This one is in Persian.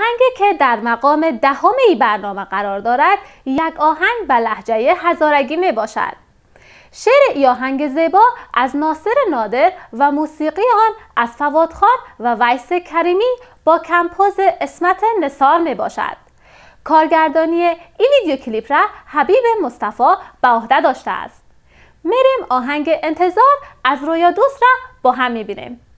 آهنگی که در مقام دهم ای برنامه قرار دارد یک آهنگ به لحجه هزارگی می باشد شعر ای آهنگ زیبا از ناصر نادر و موسیقی آن از فواد خان و ویس کریمی با کمپوز اسمت نسار می باشد کارگردانی این ویدیو کلیپ را حبیب مصطفی به عهده داشته است میریم آهنگ انتظار از رویا دوست را با هم میبینیم